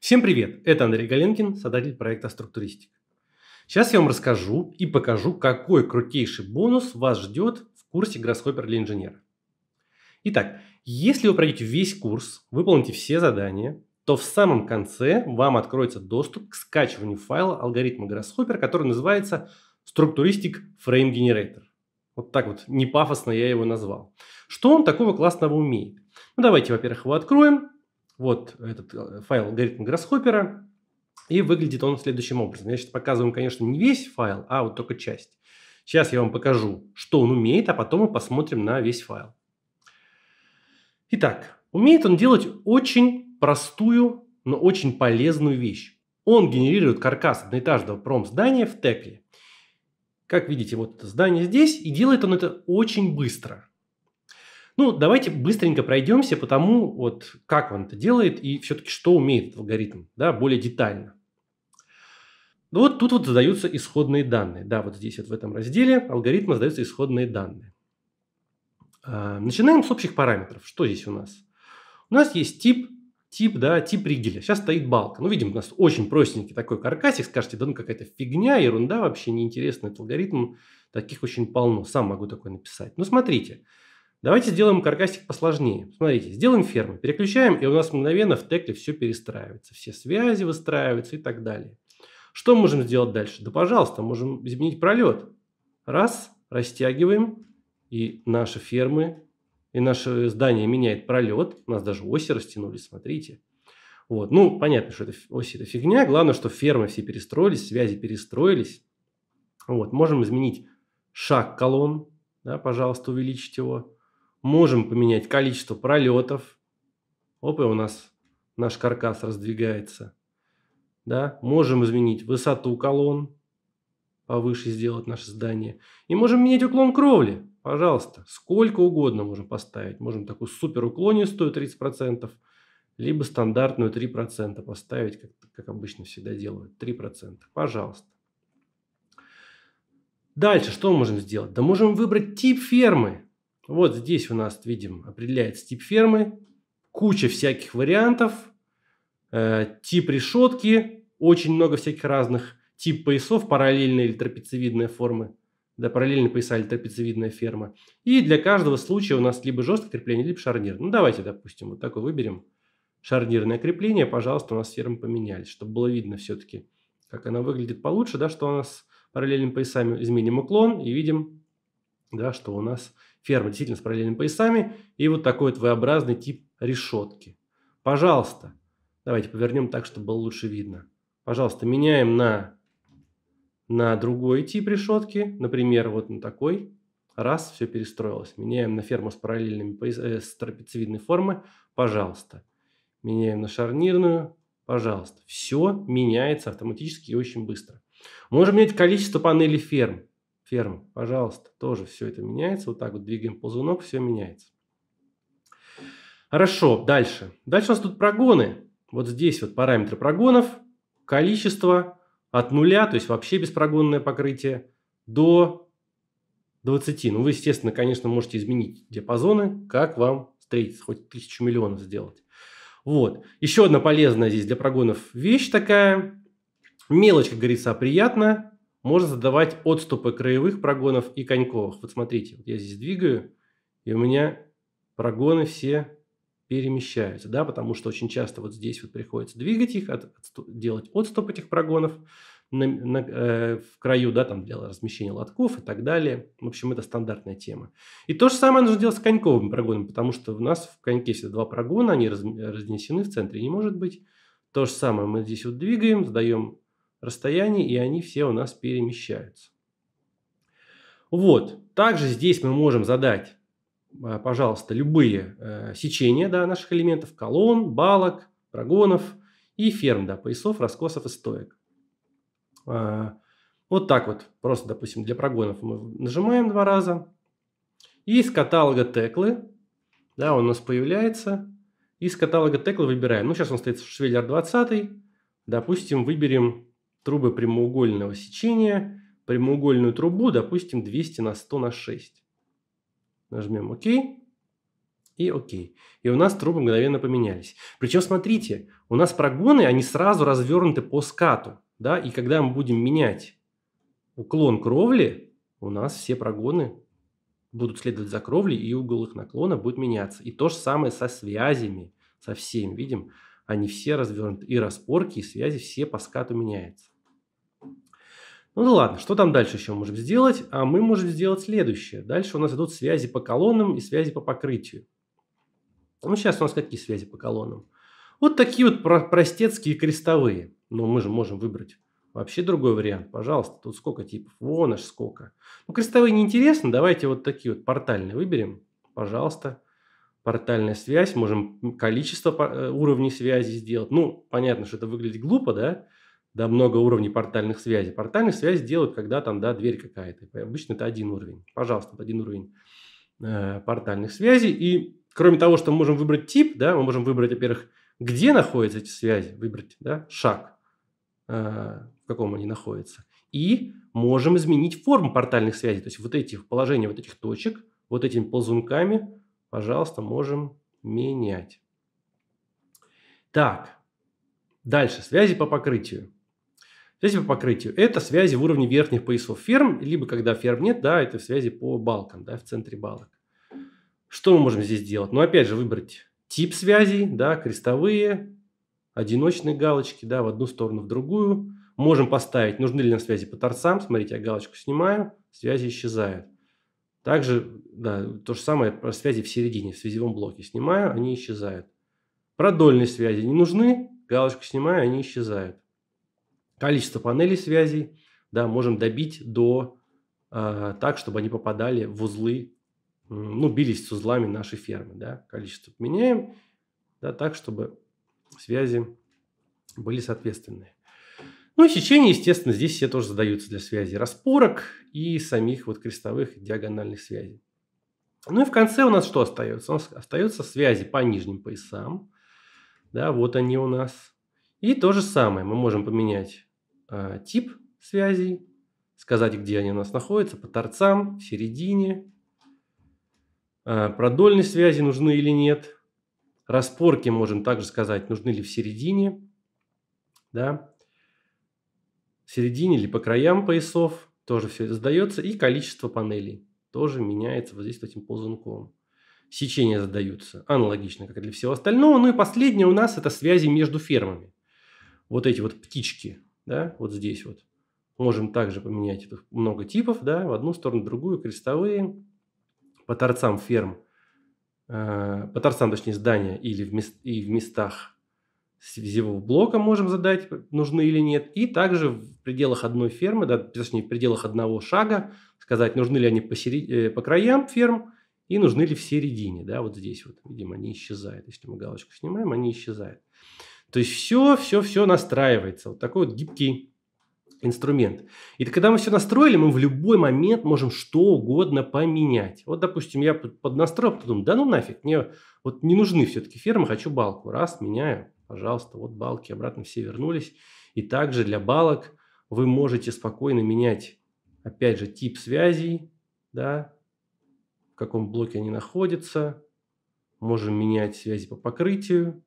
Всем привет! Это Андрей Галенкин, создатель проекта «Структуристик». Сейчас я вам расскажу и покажу, какой крутейший бонус вас ждет в курсе Grasshopper для инженера. Итак, если вы пройдете весь курс, выполните все задания, то в самом конце вам откроется доступ к скачиванию файла алгоритма Grasshopper, который называется «Структуристик Frame Generator». Вот так вот, непафосно я его назвал. Что он такого классного умеет? Ну, давайте, во-первых, его откроем вот этот э, файл алгоритма Гроссхоппера, и выглядит он следующим образом. Я сейчас показываю, конечно, не весь файл, а вот только часть. Сейчас я вам покажу, что он умеет, а потом мы посмотрим на весь файл. Итак, умеет он делать очень простую, но очень полезную вещь. Он генерирует каркас одноэтажного промздания в текле. Как видите, вот это здание здесь, и делает он это очень быстро. Ну, давайте быстренько пройдемся по тому, вот, как он это делает и все-таки что умеет этот алгоритм, да, более детально. Ну, вот тут вот задаются исходные данные. Да, вот здесь вот в этом разделе алгоритма задаются исходные данные. А, начинаем с общих параметров. Что здесь у нас? У нас есть тип, тип, да, тип ригеля. Сейчас стоит балка. Ну, видим, у нас очень простенький такой каркасик. Скажете, да ну какая-то фигня, ерунда, вообще неинтересный этот алгоритм. Таких очень полно. Сам могу такой написать. Но ну, смотрите, Давайте сделаем каркасик посложнее. Смотрите, сделаем ферму, переключаем, и у нас мгновенно в текле все перестраивается. Все связи выстраиваются и так далее. Что можем сделать дальше? Да, пожалуйста, можем изменить пролет. Раз, растягиваем, и наши фермы, и наше здание меняет пролет. У нас даже оси растянулись, смотрите. Вот. Ну, понятно, что это оси – это фигня. Главное, что фермы все перестроились, связи перестроились. Вот. Можем изменить шаг колонн. Да, пожалуйста, увеличить его. Можем поменять количество пролетов. Оп, и у нас наш каркас раздвигается. Да? Можем изменить высоту колонн, повыше сделать наше здание. И можем менять уклон кровли. Пожалуйста, сколько угодно можем поставить. Можем такую супер уклонистую 30%, либо стандартную 3% поставить, как, как обычно всегда делают. 3%. Пожалуйста. Дальше что мы можем сделать? Да можем выбрать тип фермы. Вот здесь у нас, видим, определяется тип фермы, куча всяких вариантов, э, тип решетки, очень много всяких разных, тип поясов, параллельная или трапециевидная формы, да, параллельно пояса или трапециевидная ферма. И для каждого случая у нас либо жесткое крепление, либо шарнир. Ну, давайте, допустим, вот такой выберем. Шарнирное крепление, пожалуйста, у нас фермы поменялись, чтобы было видно все-таки, как она выглядит получше, да, что у нас параллельными поясами изменим уклон и видим, да, что у нас ферма действительно с параллельными поясами и вот такой вот V-образный тип решетки. Пожалуйста, давайте повернем так, чтобы было лучше видно. Пожалуйста, меняем на, на другой тип решетки, например, вот на такой. Раз, все перестроилось. Меняем на ферму с параллельными пояс... э, с трапециевидной формы, пожалуйста. Меняем на шарнирную, пожалуйста. Все меняется автоматически и очень быстро. Можем менять количество панелей ферм ферм, пожалуйста, тоже все это меняется. Вот так вот двигаем ползунок, все меняется. Хорошо, дальше. Дальше у нас тут прогоны. Вот здесь вот параметры прогонов, количество от нуля, то есть вообще беспрогонное покрытие, до 20. Ну, вы, естественно, конечно, можете изменить диапазоны, как вам встретится, хоть тысячу миллионов сделать. Вот. Еще одна полезная здесь для прогонов вещь такая. Мелочь, как говорится, а приятно можно задавать отступы краевых прогонов и коньковых. Вот смотрите, вот я здесь двигаю, и у меня прогоны все перемещаются, да, потому что очень часто вот здесь вот приходится двигать их, от, делать отступ этих прогонов на, на, э, в краю, да, там для размещения лотков и так далее. В общем, это стандартная тема. И то же самое нужно делать с коньковыми прогонами, потому что у нас в коньке всегда два прогона, они раз, разнесены в центре, не может быть. То же самое мы здесь вот двигаем, задаем расстоянии, и они все у нас перемещаются. Вот, также здесь мы можем задать, а, пожалуйста, любые э, сечения да, наших элементов, колонн, балок, прогонов и ферм, да, поясов, раскосов и стоек. А, вот так вот, просто, допустим, для прогонов мы нажимаем два раза. И из каталога теклы, да, он у нас появляется. Из каталога теклы выбираем. Ну, сейчас он стоит в швеллер 20. Допустим, выберем трубы прямоугольного сечения, прямоугольную трубу, допустим, 200 на 100 на 6. Нажмем ОК и ОК. И у нас трубы мгновенно поменялись. Причем, смотрите, у нас прогоны, они сразу развернуты по скату. Да? И когда мы будем менять уклон кровли, у нас все прогоны будут следовать за кровлей, и угол их наклона будет меняться. И то же самое со связями, со всем. Видим, они все развернуты. И распорки, и связи, все по скату меняются. Ну да ладно, что там дальше еще можем сделать? А мы можем сделать следующее. Дальше у нас идут связи по колоннам и связи по покрытию. Ну сейчас у нас какие связи по колоннам? Вот такие вот простецкие крестовые. Но мы же можем выбрать вообще другой вариант. Пожалуйста, тут сколько типов? Вон аж сколько. Ну крестовые неинтересно, давайте вот такие вот портальные выберем. Пожалуйста портальная связь, можем количество э, уровней связи сделать. Ну, понятно, что это выглядит глупо, да, да, много уровней портальных связей. Портальные связи делают, когда там, да, дверь какая-то. Обычно это один уровень. Пожалуйста, один уровень э, портальных связей. И кроме того, что мы можем выбрать тип, да, мы можем выбрать, во-первых, где находятся эти связи, выбрать, да, шаг, э, в каком они находятся. И можем изменить форму портальных связей. То есть вот эти положения вот этих точек, вот этими ползунками – Пожалуйста, можем менять. Так, дальше. Связи по покрытию. Связи по покрытию. Это связи в уровне верхних поясов ферм, либо когда ферм нет, да, это связи по балкам, да, в центре балок. Что мы можем здесь делать? Ну, опять же, выбрать тип связей, да, крестовые, одиночные галочки, да, в одну сторону, в другую. Можем поставить, нужны ли нам связи по торцам. Смотрите, я галочку снимаю, связи исчезают. Также, да, то же самое про связи в середине, в связевом блоке. Снимаю, они исчезают. Продольные связи не нужны, галочку снимаю, они исчезают. Количество панелей связей, да, можем добить до э, так, чтобы они попадали в узлы, ну, бились с узлами нашей фермы, да. Количество меняем, да, так, чтобы связи были соответственные. Ну и сечение, естественно, здесь все тоже задаются для связи распорок и самих вот крестовых диагональных связей. Ну и в конце у нас что остается? У нас остаются связи по нижним поясам. Да, вот они у нас. И то же самое. Мы можем поменять э, тип связей, сказать, где они у нас находятся, по торцам, в середине, э, а, продольные связи нужны или нет. Распорки можем также сказать, нужны ли в середине. Да? середине или по краям поясов тоже все задается. И количество панелей тоже меняется вот здесь вот этим ползунком. Сечения задаются аналогично, как и для всего остального. Ну и последнее у нас это связи между фермами. Вот эти вот птички, да, вот здесь вот. Можем также поменять их много типов, да, в одну сторону, в другую, крестовые. По торцам ферм, э, по торцам, точнее, здания или в, мест, и в местах связевого блока можем задать, нужны или нет. И также в пределах одной фермы, да, точнее, в пределах одного шага сказать, нужны ли они по, сери... Э, по краям ферм и нужны ли в середине. Да, вот здесь вот, видимо, они исчезают. Если мы галочку снимаем, они исчезают. То есть все, все, все настраивается. Вот такой вот гибкий инструмент. И когда мы все настроили, мы в любой момент можем что угодно поменять. Вот, допустим, я поднастроил, потом думаю, да ну нафиг, мне вот не нужны все-таки фермы, хочу балку. Раз, меняю пожалуйста, вот балки обратно все вернулись. И также для балок вы можете спокойно менять, опять же, тип связей, да, в каком блоке они находятся. Можем менять связи по покрытию,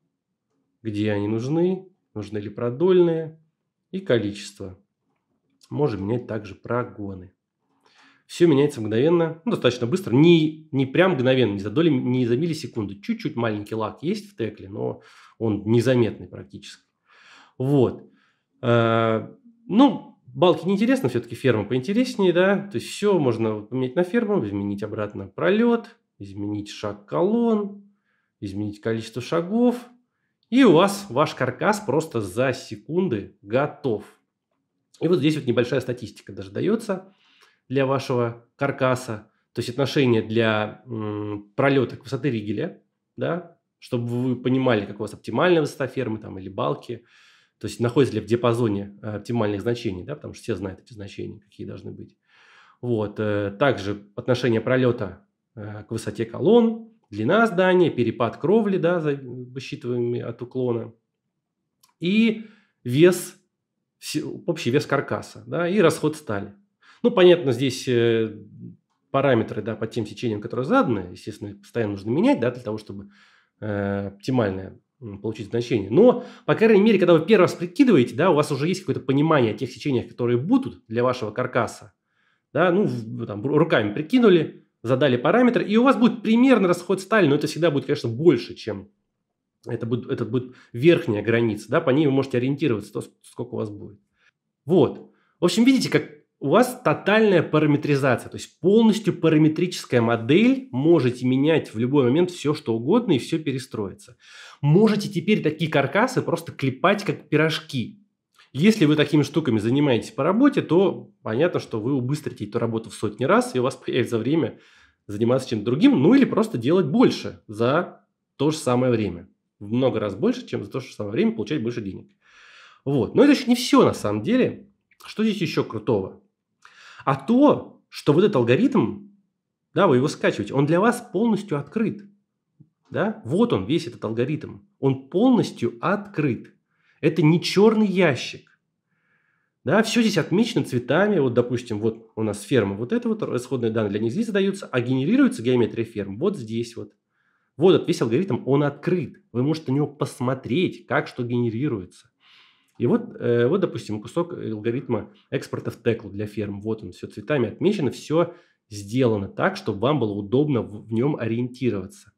где они нужны, нужны ли продольные и количество. Можем менять также прогоны все меняется мгновенно, ну, достаточно быстро, не, не прям мгновенно, не за доли, не за миллисекунды. Чуть-чуть маленький лак есть в текле, но он незаметный практически. Вот. Э, ну, балки неинтересно, все-таки ферма поинтереснее, да. То есть все можно поменять на ферму, изменить обратно пролет, изменить шаг колонн, изменить количество шагов. И у вас ваш каркас просто за секунды готов. И вот здесь вот небольшая статистика даже дается для вашего каркаса, то есть отношение для пролета к высоты ригеля, да, чтобы вы понимали, как у вас оптимальная высота фермы там, или балки, то есть находится ли в диапазоне э, оптимальных значений, да, потому что все знают эти значения, какие должны быть. Вот. Э, также отношение пролета э, к высоте колонн, длина здания, перепад кровли, да, высчитываемый от уклона, и вес, общий вес каркаса, да, и расход стали. Ну, понятно, здесь э, параметры да, по тем сечениям, которые заданы, естественно, постоянно нужно менять да, для того, чтобы э, оптимальное получить значение. Но, по крайней мере, когда вы первый раз прикидываете, да, у вас уже есть какое-то понимание о тех сечениях, которые будут для вашего каркаса. Да, ну, там, руками прикинули, задали параметр, и у вас будет примерно расход стали, но это всегда будет, конечно, больше, чем это будет, это будет верхняя граница, да, по ней вы можете ориентироваться, то, сколько у вас будет. Вот. В общем, видите, как у вас тотальная параметризация, то есть полностью параметрическая модель, можете менять в любой момент все, что угодно, и все перестроится. Можете теперь такие каркасы просто клепать, как пирожки. Если вы такими штуками занимаетесь по работе, то понятно, что вы убыстрите эту работу в сотни раз, и у вас появится время заниматься чем-то другим, ну или просто делать больше за то же самое время. В много раз больше, чем за то же самое время получать больше денег. Вот. Но это еще не все на самом деле. Что здесь еще крутого? А то, что вот этот алгоритм, да, вы его скачиваете, он для вас полностью открыт. Да? Вот он, весь этот алгоритм. Он полностью открыт. Это не черный ящик. Да, все здесь отмечено цветами. Вот, допустим, вот у нас ферма. Вот это вот исходные данные для них здесь задаются, а генерируется геометрия ферм вот здесь вот. Вот этот весь алгоритм, он открыт. Вы можете на него посмотреть, как что генерируется. И вот, э, вот, допустим, кусок э, алгоритма экспорта в текл для ферм. Вот он, все цветами отмечено, все сделано так, чтобы вам было удобно в, в нем ориентироваться.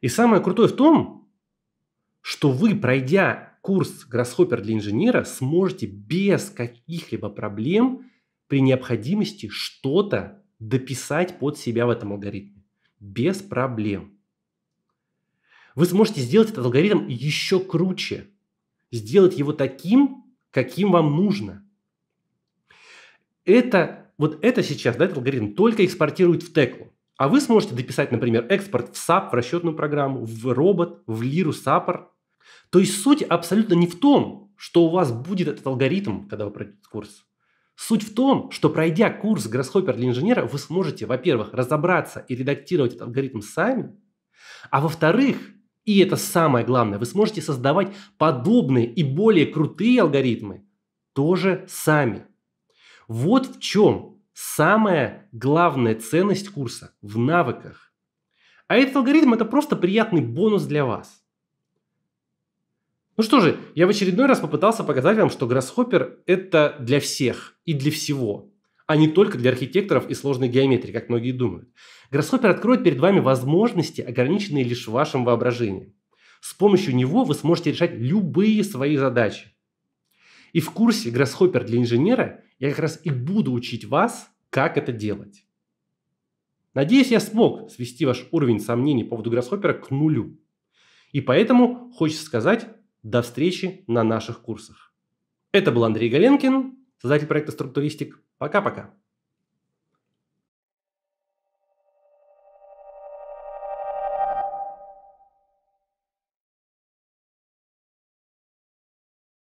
И самое крутое в том, что вы, пройдя курс Grasshopper для инженера, сможете без каких-либо проблем при необходимости что-то дописать под себя в этом алгоритме. Без проблем. Вы сможете сделать этот алгоритм еще круче – сделать его таким, каким вам нужно. Это, вот это сейчас, да, этот алгоритм только экспортирует в теклу. А вы сможете дописать, например, экспорт в SAP, в расчетную программу, в робот, в лиру, SAPR. То есть суть абсолютно не в том, что у вас будет этот алгоритм, когда вы пройдете курс. Суть в том, что пройдя курс Grasshopper для инженера, вы сможете, во-первых, разобраться и редактировать этот алгоритм сами, а во-вторых, и это самое главное, вы сможете создавать подобные и более крутые алгоритмы тоже сами. Вот в чем самая главная ценность курса в навыках. А этот алгоритм это просто приятный бонус для вас. Ну что же, я в очередной раз попытался показать вам, что Grasshopper это для всех и для всего а не только для архитекторов и сложной геометрии, как многие думают. Гроссхоппер откроет перед вами возможности, ограниченные лишь вашим воображением. С помощью него вы сможете решать любые свои задачи. И в курсе Гроссхоппер для инженера я как раз и буду учить вас, как это делать. Надеюсь, я смог свести ваш уровень сомнений по поводу Гроссхоппера к нулю. И поэтому хочется сказать до встречи на наших курсах. Это был Андрей Галенкин, создатель проекта «Структуристик». Пока-пока.